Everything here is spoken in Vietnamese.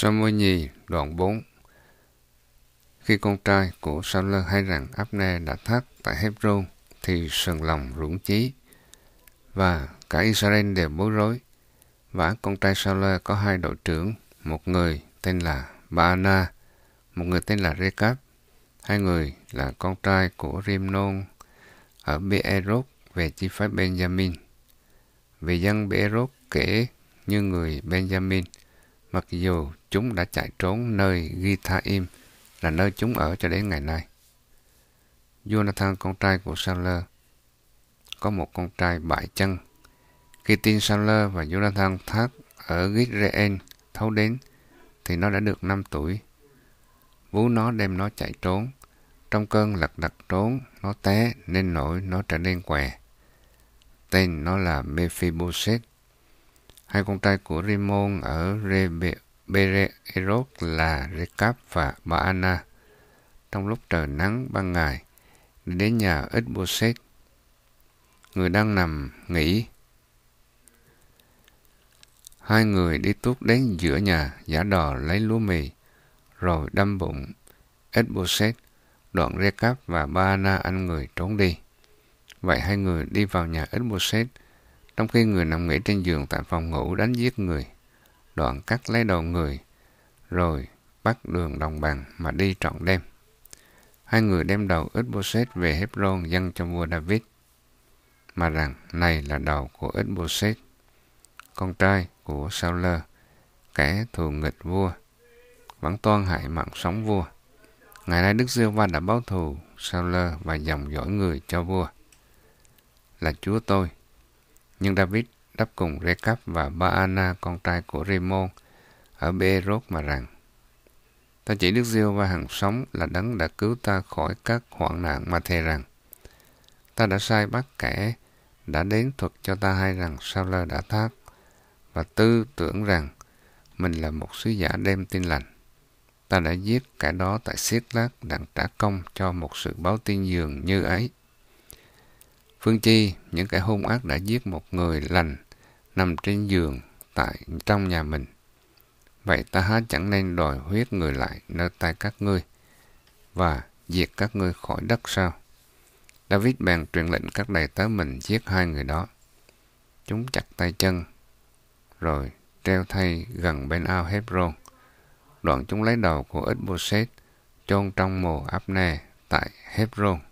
Sa mô nhì đoạn 4 Khi con trai của Sa lơ hay rằng Abne đã thác tại Hebron, thì sừng lòng rủng chí, và cả Israel đều bối rối. Và con trai Sa lơ có hai đội trưởng, một người tên là Baana, một người tên là Rekab, Hai người là con trai của Rimnon ở Beerot về chi phái Benjamin. Vì dân Beerot kể như người Benjamin, mặc dù chúng đã chạy trốn nơi Githaim là nơi chúng ở cho đến ngày nay. Jonathan, con trai của Sauler, có một con trai bại chân. Khi tin Sauler và Jonathan thác ở Gizreel thấu đến, thì nó đã được 5 tuổi. Vú nó đem nó chạy trốn. Trong cơn lật đật trốn, nó té nên nổi nó trở nên què. Tên nó là Mephibosheth. Hai con trai của Rimon ở Rebe Bereerot là Rekab và Baana trong lúc trời nắng ban ngày đến nhà Isboset người đang nằm nghỉ hai người đi tuốt đến giữa nhà giả đò lấy lúa mì rồi đâm bụng Isboset đoạn Rekab và Baana ăn người trốn đi vậy hai người đi vào nhà Isboset trong khi người nằm nghỉ trên giường tại phòng ngủ đánh giết người đoạn cắt lấy đầu người, rồi bắt đường đồng bằng mà đi trọn đêm. Hai người đem đầu Ít-bô-xết về Hebron dâng cho vua David, mà rằng này là đầu của Ít-bô-xết, con trai của sao kẻ thù nghịch vua, vẫn toan hại mạng sống vua. Ngày nay Đức Giêsu đã báo thù sao và dòng dõi người cho vua là chúa tôi. Nhưng David đáp cùng Recap và Baana con trai của Remon ở Berot mà rằng Ta chỉ Đức Diêu và hàng sống là đấng đã cứu ta khỏi các hoạn nạn mà thề rằng Ta đã sai bắt kẻ đã đến thuật cho ta hay rằng sao lơ đã thác và tư tưởng rằng mình là một sứ giả đem tin lành. Ta đã giết kẻ đó tại siết lát đặng trả công cho một sự báo tin dường như ấy. Phương Chi, những kẻ hung ác đã giết một người lành nằm trên giường tại trong nhà mình. Vậy ta há chẳng nên đòi huyết người lại nơi tay các ngươi và diệt các ngươi khỏi đất sao? David bèn truyền lệnh các đầy tớ mình giết hai người đó. Chúng chặt tay chân, rồi treo thay gần bên ao Hebron. Đoạn chúng lấy đầu của Ít Bô chôn trong mồ Abner tại Hebron.